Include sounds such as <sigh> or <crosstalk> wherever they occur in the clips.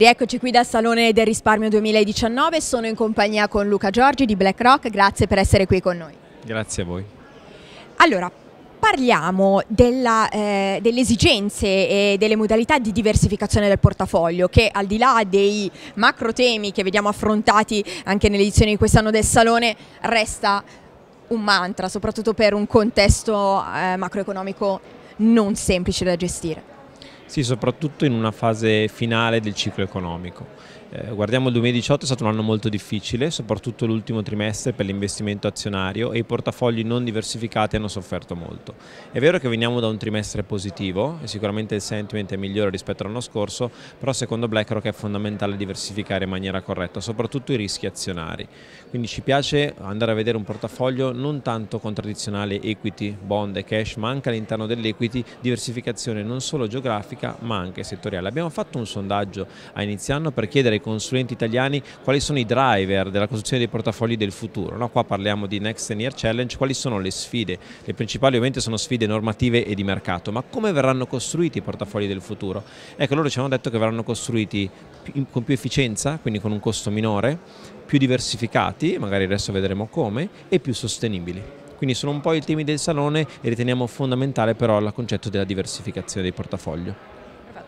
Rieccoci qui dal Salone del Risparmio 2019, sono in compagnia con Luca Giorgi di BlackRock, grazie per essere qui con noi. Grazie a voi. Allora, parliamo della, eh, delle esigenze e delle modalità di diversificazione del portafoglio che al di là dei macro temi che vediamo affrontati anche nelle edizioni di quest'anno del Salone resta un mantra soprattutto per un contesto eh, macroeconomico non semplice da gestire. Sì, soprattutto in una fase finale del ciclo economico. Eh, guardiamo il 2018, è stato un anno molto difficile, soprattutto l'ultimo trimestre per l'investimento azionario e i portafogli non diversificati hanno sofferto molto. È vero che veniamo da un trimestre positivo e sicuramente il sentiment è migliore rispetto all'anno scorso, però secondo BlackRock è fondamentale diversificare in maniera corretta, soprattutto i rischi azionari. Quindi ci piace andare a vedere un portafoglio non tanto con tradizionale equity, bond e cash, ma anche all'interno dell'equity diversificazione non solo geografica ma anche settoriale. Abbiamo fatto un sondaggio a inizio anno per chiedere dai consulenti italiani quali sono i driver della costruzione dei portafogli del futuro. No? Qua parliamo di Next 10 Year Challenge, quali sono le sfide? Le principali ovviamente sono sfide normative e di mercato, ma come verranno costruiti i portafogli del futuro? Ecco, loro ci hanno detto che verranno costruiti con più efficienza, quindi con un costo minore, più diversificati, magari adesso vedremo come, e più sostenibili. Quindi sono un po' i temi del salone e riteniamo fondamentale però il concetto della diversificazione dei portafogli.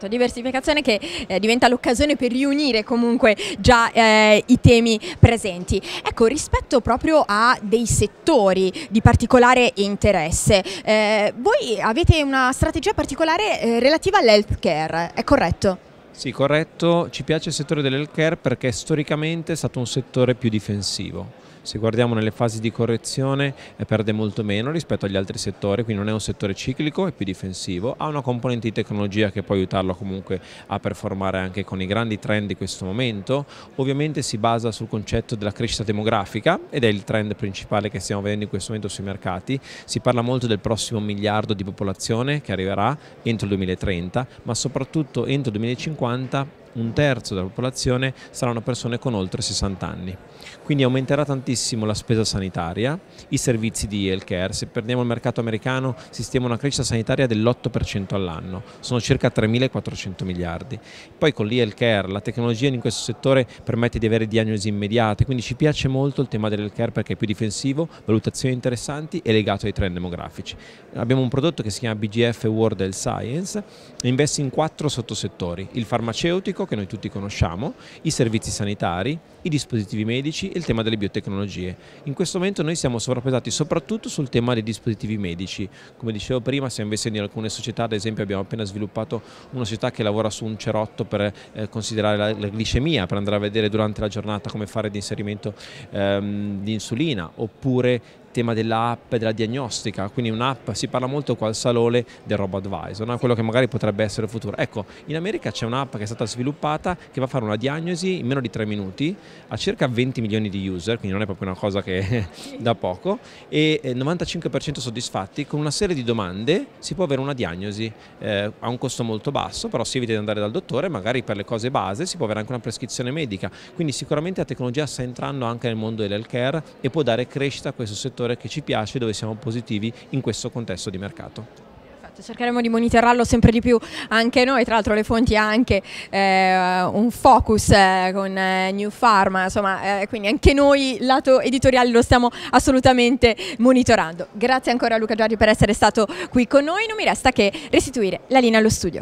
Esatto, diversificazione che eh, diventa l'occasione per riunire comunque già eh, i temi presenti. Ecco, rispetto proprio a dei settori di particolare interesse, eh, voi avete una strategia particolare eh, relativa all'healthcare, è corretto? Sì, corretto. Ci piace il settore dell'healthcare perché storicamente è stato un settore più difensivo se guardiamo nelle fasi di correzione eh, perde molto meno rispetto agli altri settori, quindi non è un settore ciclico, è più difensivo, ha una componente di tecnologia che può aiutarlo comunque a performare anche con i grandi trend di questo momento, ovviamente si basa sul concetto della crescita demografica ed è il trend principale che stiamo vedendo in questo momento sui mercati, si parla molto del prossimo miliardo di popolazione che arriverà entro il 2030, ma soprattutto entro il 2050 un terzo della popolazione saranno persone con oltre 60 anni. Quindi aumenterà tantissimo la spesa sanitaria, i servizi di healthcare. Se prendiamo il mercato americano, si stima una crescita sanitaria dell'8% all'anno, sono circa 3.400 miliardi. Poi con l'healthcare la tecnologia in questo settore permette di avere diagnosi immediate, quindi ci piace molto il tema dell'healthcare perché è più difensivo, valutazioni interessanti e legato ai trend demografici. Abbiamo un prodotto che si chiama BGF World Health Science, investe in quattro sottosettori, il farmaceutico, farmaco che noi tutti conosciamo, i servizi sanitari, i dispositivi medici e il tema delle biotecnologie. In questo momento noi siamo sovrappesati soprattutto sul tema dei dispositivi medici. Come dicevo prima, siamo investendo in alcune società, ad esempio abbiamo appena sviluppato una società che lavora su un cerotto per eh, considerare la, la, glicemia, per andare a vedere durante la giornata come fare l'inserimento ehm, di insulina, oppure tema dell'app, e della diagnostica, quindi un'app, si parla molto qua al Salone del RoboAdvisor, no? quello che magari potrebbe essere il futuro. Ecco, in America c'è un'app che è stata sviluppata che va a fare una diagnosi in meno di 3 minuti a circa 20 milioni di user, quindi non è proprio una cosa che <laughs> da poco, e 95% eh, soddisfatti con una serie di domande si può avere una diagnosi eh, a un costo molto basso, però si evita di andare dal dottore, magari per le cose base si può avere anche una prescrizione medica, quindi sicuramente la tecnologia sta entrando anche nel mondo dell'healthcare e può dare crescita a questo settore settore che ci piace, dove siamo positivi in questo contesto di mercato cercheremo di monitorarlo sempre di più anche noi, tra l'altro le fonti ha anche eh, un focus eh, con eh, New Pharma, insomma, eh, quindi anche noi lato editoriale lo stiamo assolutamente monitorando. Grazie ancora a Luca Giorgi per essere stato qui con noi, non mi resta che restituire la linea allo studio.